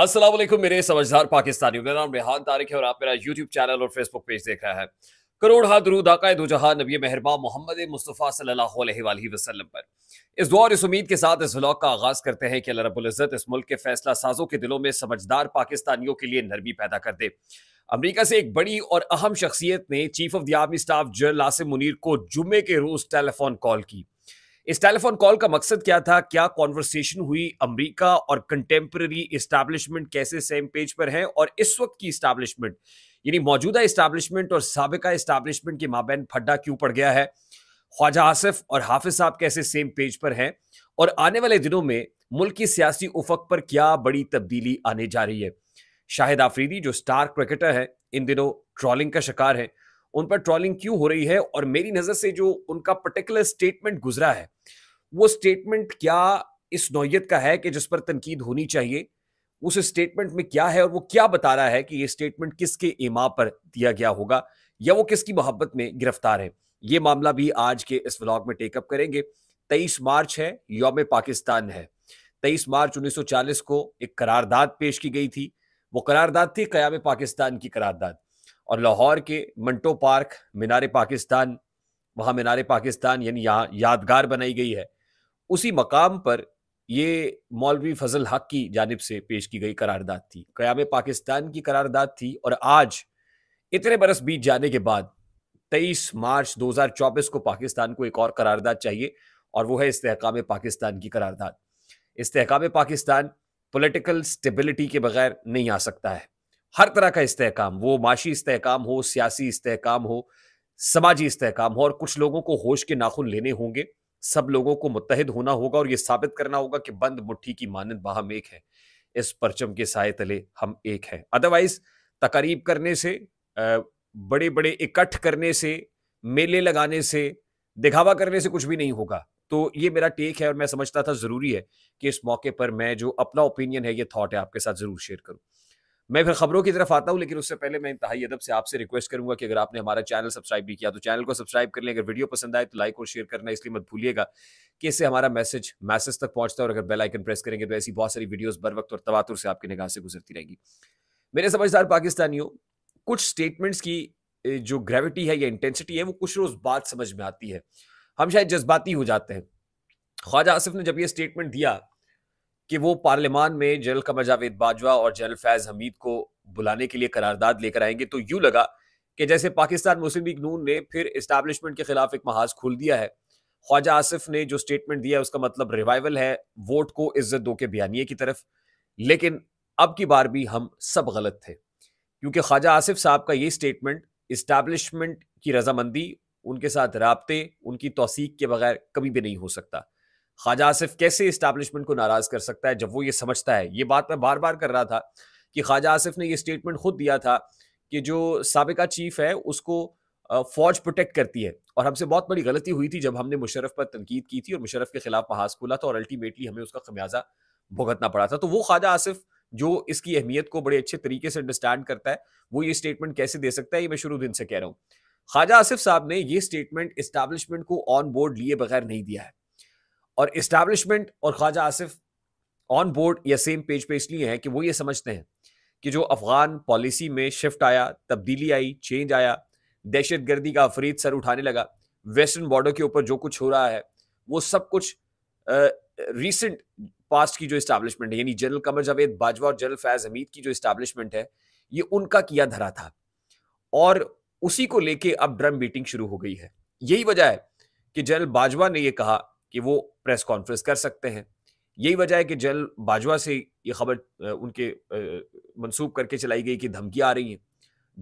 असलम मेरे समझदार पाकिस्तानियों मेरा नाम रेहान तारिक है और आप मेरा यूट्यूब चैनल और फेसबुक पेज देख रहा है करोड़ हाथ रू आकाए दो जहां नबी मेहरबा मोहम्मद मुस्तफ़ा सल्लल्लाहु अलैहि वसल्लम पर इस दुआ और इस उम्मीद के साथ इस व्लॉग का आगाज़ करते हैं कि अल्लाह रब्बुल इज़्ज़त इस मुल्क के फैसला साजों के दिलों में समझदार पाकिस्तानियों के लिए नरमी पैदा कर दे अमरीका से एक बड़ी और अहम शख्सियत ने chief of the army staff general Asim Munir को जुमे के रोज़ टेलीफोन कॉल की इस टेलीफोन कॉल का मकसद क्या था क्या कॉन्वर्सेशन हुई अमेरिका और कंटेम्प्रेरी इस्टेब्लिशमेंट कैसे सेम पेज पर है और इस वक्त की इस्टेब्लिशमेंट यानी मौजूदा इस्टेब्लिशमेंट और सबका इस्टेब्लिशमेंट के माबेन फड्डा क्यों पड़ गया है ख्वाजा आसिफ और हाफिज साहब कैसे सेम पेज पर हैं और आने वाले दिनों में मुल्क की सियासी उफक पर क्या बड़ी तब्दीली आने जा रही है शाहिद आफरीदी जो स्टार क्रिकेटर हैं इन दिनों ट्रॉलिंग का शिकार हैं उन पर ट्रॉलिंग क्यों हो रही है और मेरी नज़र से जो उनका पर्टिकुलर स्टेटमेंट गुजरा है वो स्टेटमेंट क्या इस नोयत का है कि जिस पर तनकीद होनी चाहिए उस स्टेटमेंट में क्या है और वो क्या बता रहा है कि ये स्टेटमेंट किसके इमा पर दिया गया होगा या वो किसकी मोहब्बत में गिरफ्तार है ये मामला भी आज के इस व्लॉग में टेकअप करेंगे तेईस मार्च है योम पाकिस्तान है तेईस मार्च 1940 को एक करारदाद पेश की गई थी वो करारदाद थी कयाम पाकिस्तान की करारदाद और लाहौर के मंटो पार्क मीनार पाकिस्तान वहाँ मीनार पाकिस्तान यानी यहाँ यादगार बनाई गई है उसी मकाम पर ये मौलवी फजल हक की जानब से पेश की गई करारदाद थी क़याम पाकिस्तान की करारदाद थी और आज इतने बरस बीत जाने के बाद 23 मार्च 2024 को पाकिस्तान को एक और करारदाद चाहिए और वो है इस्तेकाम पाकिस्तान की करारदाद इस्तेकाम पाकिस्तान पोलिटिकल स्टेबिलिटी के बगैर नहीं आ सकता है हर तरह का इस्तेकाम वो माशी इस्तेकाम हो सियासी इस्तेकाम हो समाजी इस्तेकाम हो और कुछ लोगों को होश के नाखून लेने होंगे सब लोगों को मुतहद होना होगा और ये साबित करना होगा कि बंद मुट्ठी की मानद बाहम एक है इस परचम के साय तले हम एक हैं अदरवाइज तकरीब करने से बड़े बड़े इकट्ठ करने से मेले लगाने से दिखावा करने से कुछ भी नहीं होगा तो ये मेरा टेक है और मैं समझता था ज़रूरी है कि इस मौके पर मैं जो अपना ओपिनियन है ये थॉट है आपके साथ ज़रूर शेयर करूँ मैं फिर खबरों की तरफ आता हूँ लेकिन उससे पहले मैं इंतहाई अदब से आपसे रिक्वेस्ट करूंगा कि अगर आपने हमारा चैनल सब्सक्राइब नहीं किया तो चैनल को सब्सक्राइब कर लें अगर वीडियो पसंद आए तो लाइक और शेयर करना इसलिए मत भूलिएगा कि इससे हमारा मैसेज मैसेज तक पहुंचता है और अगर बेल आइकन प्रेस करेंगे तो ऐसी बहुत सारी वीडियोज बर वक्त और तवातुर से आपकी निगाह से गुजरती रहेंगी मेरे समझदार पाकिस्तानियों कुछ स्टेटमेंट्स की जो ग्रेविटी है या इंटेंसिटी है वो कुछ रोज बाद समझ में आती है हम शायद जज्बाती हो जाते हैं ख्वाजा आसिफ ने जब ये स्टेटमेंट दिया कि वो पार्लियामान में जनरल कमर जावेद बाजवा और जनरल फैज हमीद को बुलाने के लिए करारदाद लेकर आएंगे तो यूं लगा कि जैसे पाकिस्तान मुस्लिम लीग नून ने फिर इस्टेब्लिशमेंट के खिलाफ एक महाज खोल दिया है ख्वाजा आसिफ ने जो स्टेटमेंट दिया है उसका मतलब रिवाइवल है वोट को इज्जत दो के बयानिए की तरफ लेकिन अब की बार भी हम सब गलत थे क्योंकि ख्वाजा आसिफ साहब का ये स्टेटमेंट इस्टेब्लिशमेंट की रजामंदी उनके साथ रबते उनकी तोसीक के बगैर कभी भी नहीं हो सकता ख्वाजा आसिफ कैसे इस्टेब्लिशमेंट को नाराज कर सकता है जब वो ये समझता है ये बात मैं बार बार कर रहा था कि ख्वाजा आसिफ ने ये स्टेटमेंट खुद दिया था कि जो सबका चीफ है उसको फौज प्रोटेक्ट करती है और हमसे बहुत बड़ी गलती हुई थी जब हमने मुशरफ पर तनकीद की थी और मुशरफ के खिलाफ महाज खोला था और अल्टीमेटली हमें उसका खमियाजा भुगतना पड़ा था तो वो ख्वाजा आसिफ जो इसकी अहमियत को बड़े अच्छे तरीके से अंडरस्टैंड करता है वो ये स्टेटमेंट कैसे दे सकता है ये मैं शुरू दिन से कह रहा हूँ ख्वाजा आसिफ साहब ने ये स्टेटमेंट इस्टेब्लिशमेंट को ऑन बोर्ड लिए बगैर नहीं दिया है और इस्टेब्लिशमेंट और ख्वाजा आसिफ ऑन बोर्ड या सेम पेज पे इसलिए हैं कि वो ये समझते हैं कि जो अफगान पॉलिसी में शिफ्ट आया तब्दीली आई चेंज आया दहशत गर्दी का अफरीद सर उठाने लगा वेस्टर्न बॉर्डर के ऊपर जो कुछ हो रहा है वो सब कुछ रिसेंट पास्ट की जो इस्टेब्लिशमेंट है यानी जनरल कमर जावेद बाजवा और जनरल फैज हमीद की जो इस्टेब्लिशमेंट है ये उनका किया धरा था और उसी को लेके अब ड्रम बीटिंग शुरू हो गई है यही वजह है कि जनरल बाजवा ने यह कहा कि वो प्रेस कॉन्फ्रेंस कर सकते हैं यही वजह है कि जल बाजवा से ये खबर उनके मंसूब करके चलाई गई कि धमकी आ रही है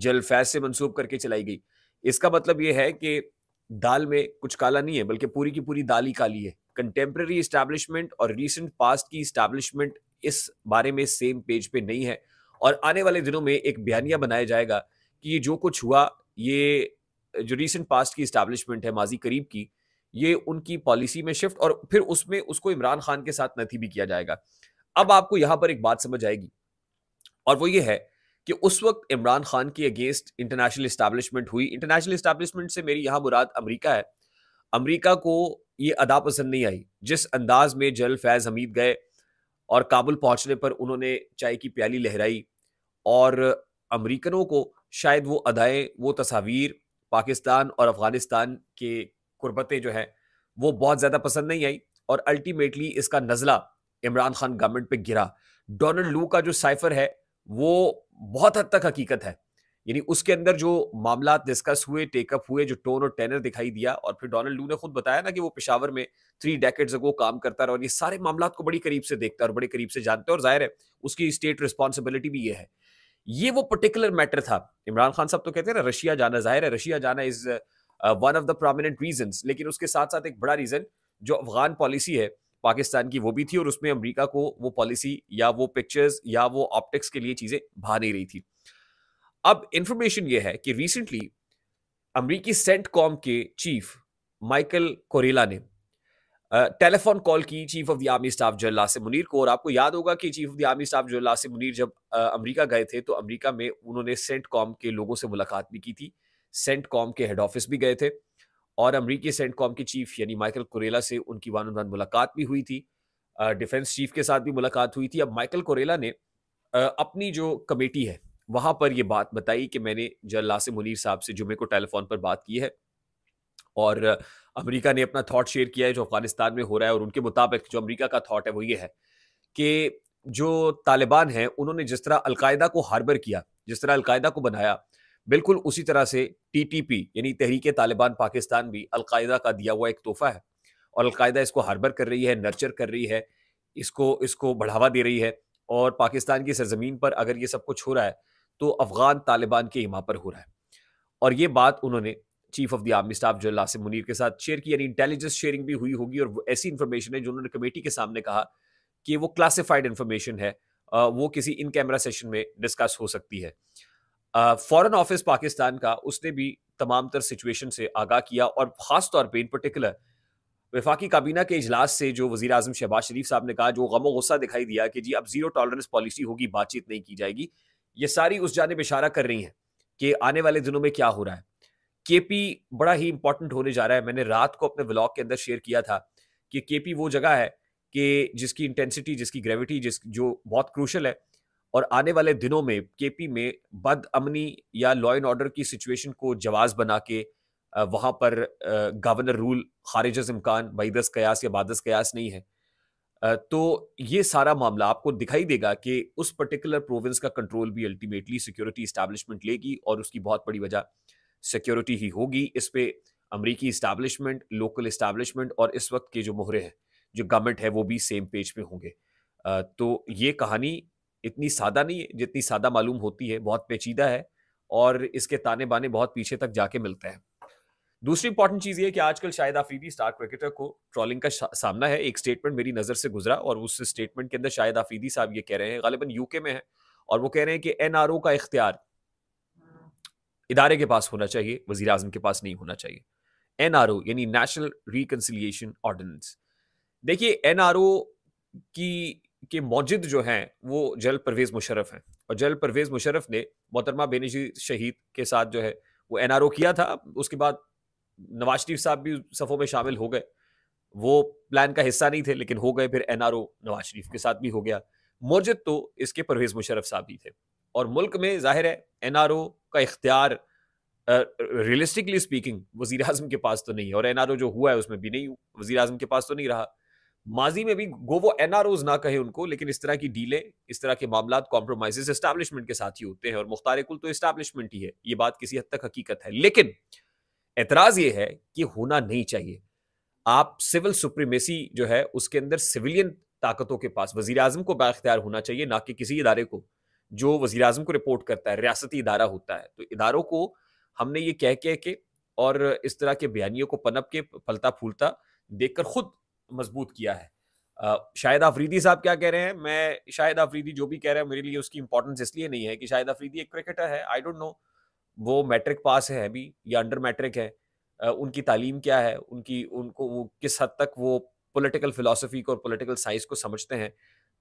जल फैज से मंसूब करके चलाई गई इसका मतलब ये है कि दाल में कुछ काला नहीं है बल्कि पूरी की पूरी दाल ही काली है कंटेम्प्रेरी इस्टेब्लिशमेंट और रिसेंट पास्ट की इस्टेब्लिशमेंट इस बारे में सेम पेज पे नहीं है और आने वाले दिनों में एक बयानिया बनाया जाएगा कि ये जो कुछ हुआ ये जो रिसेंट पास्ट की इस्टेब्लिशमेंट है माजी करीब की ये उनकी पॉलिसी में शिफ्ट और फिर उसमें उसको इमरान खान के साथ नथी भी किया जाएगा अब आपको यहां पर एक बात समझ आएगी और वो ये है कि उस वक्त इमरान खान की अगेंस्ट इंटरनेशनल इस्टेब्लिशमेंट हुई इंटरनेशनल इस्टेब्लिशमेंट से मेरी यहाँ मुराद अमरीका है अमरीका को ये अदा पसंद नहीं आई जिस अंदाज में जल फैज़ हमीद गए और काबुल पहुंचने पर उन्होंने चाय की प्याली लहराई और अमरीकनों को शायद वो अदाएँ वो तस्वीर पाकिस्तान और अफगानिस्तान के कुर्बतें जो है वो बहुत ज़्यादा पसंद नहीं आई और अल्टीमेटली इसका नज़ला इमरान खान गवर्नमेंट पे गिरा डोनाल्ड लू का जो साइफर है वो बहुत हद तक हकीकत है यानी उसके अंदर जो मामला डिस्कस हुए टेकअप हुए जो टोन और टेनर दिखाई दिया और फिर डोनाल्ड लू ने खुद बताया ना कि वो पिशावर में थ्री डेकेट्स अगो काम करता रहा और ये सारे मामला को बड़ी करीब से देखता और बड़े करीब से जानता और जाहिर है उसकी स्टेट रिस्पॉन्सिबिलिटी भी ये है ये वो पर्टिकुलर मैटर था इमरान खान साहब तो कहते हैं ना रशिया जाना जाहिर है रशिया जाना is one of the prominent reason लेकिन उसके साथ साथ एक बड़ा रीजन जो अफगान पॉलिसी है पाकिस्तान की वो भी थी और उसमें अमेरिका को वो पॉलिसी या वो पिक्चर्स या वो ऑप्टिक्स के लिए चीजें भा नहीं रही थी अब इंफॉर्मेशन ये है कि रिसेंटली अमरीकी सेंट कॉम के चीफ माइकल कोरेला ने टेलीफोन कॉल की chief of the army staff general Asim Munir को और आपको याद होगा कि chief of the army staff general Asim Munir जब अमेरिका गए थे तो अमेरिका में उन्होंने सेंट कॉम के लोगों से मुलाकात भी की थी सेंट कॉम के हेड ऑफिस भी गए थे और अमरीकी सेंट कॉम के चीफ यानी माइकल कुरेला से उनकी वन ऑन वन मुलाकात भी हुई थी डिफेंस चीफ के साथ भी मुलाकात हुई थी अब माइकल कोरेला ने अपनी जो कमेटी है वहां पर यह बात बताई कि मैंने जल लासिम मुनीर साहब से जुमे को टेलीफोन पर बात की है और अमेरिका ने अपना थॉट शेयर किया है जो अफगानिस्तान में हो रहा है और उनके मुताबिक जो अमेरिका का थॉट है वो ये है कि जो तालिबान हैं उन्होंने जिस तरह अलकायदा को हार्बर किया जिस तरह अलकायदा को बनाया बिल्कुल उसी तरह से टीटीपी यानी तहरीक तालिबान पाकिस्तान भी अलकायदा का दिया हुआ एक तोहफा है और अलकायदा इसको हार्बर कर रही है नर्चर कर रही है इसको इसको बढ़ावा दे रही है और पाकिस्तान की सरजमीन पर अगर ये सब कुछ हो रहा है तो अफगान तालिबान के हिमा पर हो रहा है और ये बात उन्होंने chief of the army staff जो लासिम मुनीर के साथ शेयर की यानी इंटेलिजेंस शेयरिंग भी हुई होगी और ऐसी इन्फॉर्मेशन है जो उन्होंने कमेटी के सामने कहा कि वो क्लासिफाइड इन्फॉर्मेशन है वो किसी इन कैमरा सेशन में डिस्कस हो सकती है फॉरेन ऑफिस पाकिस्तान का उसने भी तमाम तर सिचुएशन से आगाह किया और ख़ास तौर पर इन पर्टिकुलर वफाकी काबीना के इजलास से जो वजी अजम शहबाज शरीफ साहब ने कहा जो गमो गुस्सा दिखाई दिया कि जी अब जीरो टॉलरेंस पॉलिसी होगी बातचीत नहीं की जाएगी ये सारी उस जानब इशारा कर रही हैं कि आने वाले दिनों में क्या हो रहा है के पी बड़ा ही इंपॉर्टेंट होने जा रहा है मैंने रात को अपने ब्लॉग के अंदर शेयर किया था कि के पी वो जगह है कि जिसकी इंटेंसिटी जिसकी ग्रेविटी जिस जो बहुत क्रूशल है और आने वाले दिनों में केपी में बद अमनी या लॉ एंड ऑर्डर की सिचुएशन को जवाब बना के वहाँ पर गवर्नर रूल खारिज इमकान बईदस कयास या बादस कयास नहीं है तो ये सारा मामला आपको दिखाई देगा कि उस पर्टिकुलर प्रोविंस का कंट्रोल भी अल्टीमेटली सिक्योरिटी इस्टेब्लिशमेंट लेगी और उसकी बहुत बड़ी वजह सिक्योरिटी ही होगी इस पर अमरीकी इस्टेब्लिशमेंट लोकल इस्टेब्लिशमेंट और इस वक्त के जो मोहरे हैं जो गवर्नमेंट है वो भी सेम पेज पे होंगे तो ये कहानी इतनी सादा नहीं है जितनी सादा मालूम होती है बहुत पेचीदा है और इसके ताने बाने बहुत पीछे तक जाके मिलते हैं दूसरी इंपॉर्टेंट चीज़ ये कि आजकल शायद आफरीदी स्टार क्रिकेटर को ट्रॉलिंग का सामना है एक स्टेटमेंट मेरी नज़र से गुजरा और उस स्टेटमेंट के अंदर शायद आफरीदी साहब ये कह रहे हैं गालिबा यूके में है और वो कह रहे हैं कि एन का इख्तियार इदारे के पास होना चाहिए वजी अजम के पास नहीं होना चाहिए एन यानी नेशनल रिकनसिलियेशन ऑर्डिनेंस देखिए एन की के मौजिद जो हैं वो जल परवेज़ मुशरफ हैं और जल परवेज़ मुशरफ ने मोहतरमा बेनजी शहीद के साथ जो है वो एन किया था उसके बाद नवाज शरीफ साहब भी सफ़ों में शामिल हो गए वो प्लान का हिस्सा नहीं थे लेकिन हो गए फिर एन नवाज शरीफ के साथ भी हो गया मौजिद तो इसके परवेज़ मुशरफ साहब ही थे और मुल्क में जाहिर है एन का इख्तियार रियलिस्टिकली स्पीकिंग वजीर अजम के पास तो नहीं है और एन जो हुआ है उसमें भी नहीं वजी अजम के पास तो नहीं रहा माजी में भी गो वो एनआरओज ना कहे उनको लेकिन इस तरह की डीलें इस तरह के मामला कॉम्प्रोमाइज इस्टेब्लिशमेंट के साथ ही होते हैं और मुख्तार कुल तो इस्टेब्लिशमेंट ही है ये बात किसी हद तक हकीकत है लेकिन एतराज ये है कि होना नहीं चाहिए आप सिविल सुप्रीमेसी जो है उसके अंदर सिविलियन ताकतों के पास वजी अजम को बाख्तियार होना चाहिए ना कि किसी इदारे को जो वजी अजम को रिपोर्ट करता है रियासती इदारा होता है तो इदारों को हमने ये कह कह के और इस तरह के बयानियों को पनप के फलता फूलता देखकर खुद मजबूत किया है शाहिद आफरीदी साहब क्या कह रहे हैं मैं शाहिद आफरीदी जो भी कह रहे हैं मेरे लिए उसकी इंपॉर्टेंस इसलिए नहीं है कि शाहिद आफरीदी एक क्रिकेटर है आई डोंट नो वो मैट्रिक पास है अभी या अंडर मैट्रिक है उनकी तालीम क्या है उनकी उनको वो किस हद तक वो पॉलिटिकल फिलोसफी को और पॉलिटिकल साइंस को समझते हैं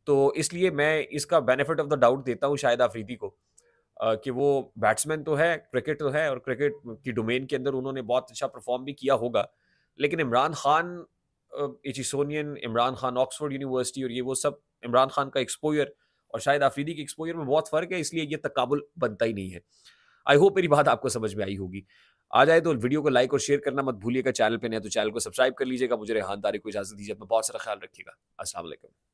तो इसलिए मैं इसका बेनिफिट ऑफ द डाउट देता हूँ शाहिद आफरीदी को कि वो बैट्समैन तो है क्रिकेट तो है और क्रिकेट की डोमेन के अंदर उन्होंने बहुत अच्छा परफॉर्म भी किया होगा लेकिन Imran Khan Aitchisonian Imran Khan Oxford University और ये वो सब इमरान खान का एक्सपोयर और शायद आफरीदी के एक्सपोयर में बहुत फ़र्क है इसलिए ये तकबुल बनता ही नहीं है आई होप मेरी बात आपको समझ में आई होगी आ जाए तो वीडियो को लाइक और शेयर करना मत भूलिएगा चैनल पे नहीं तो चैनल को सब्सक्राइब कर लीजिएगा मुझे रेहान तारीख को इजाजत दीजिए अपना बहुत सारा ख्याल रखिएगा असला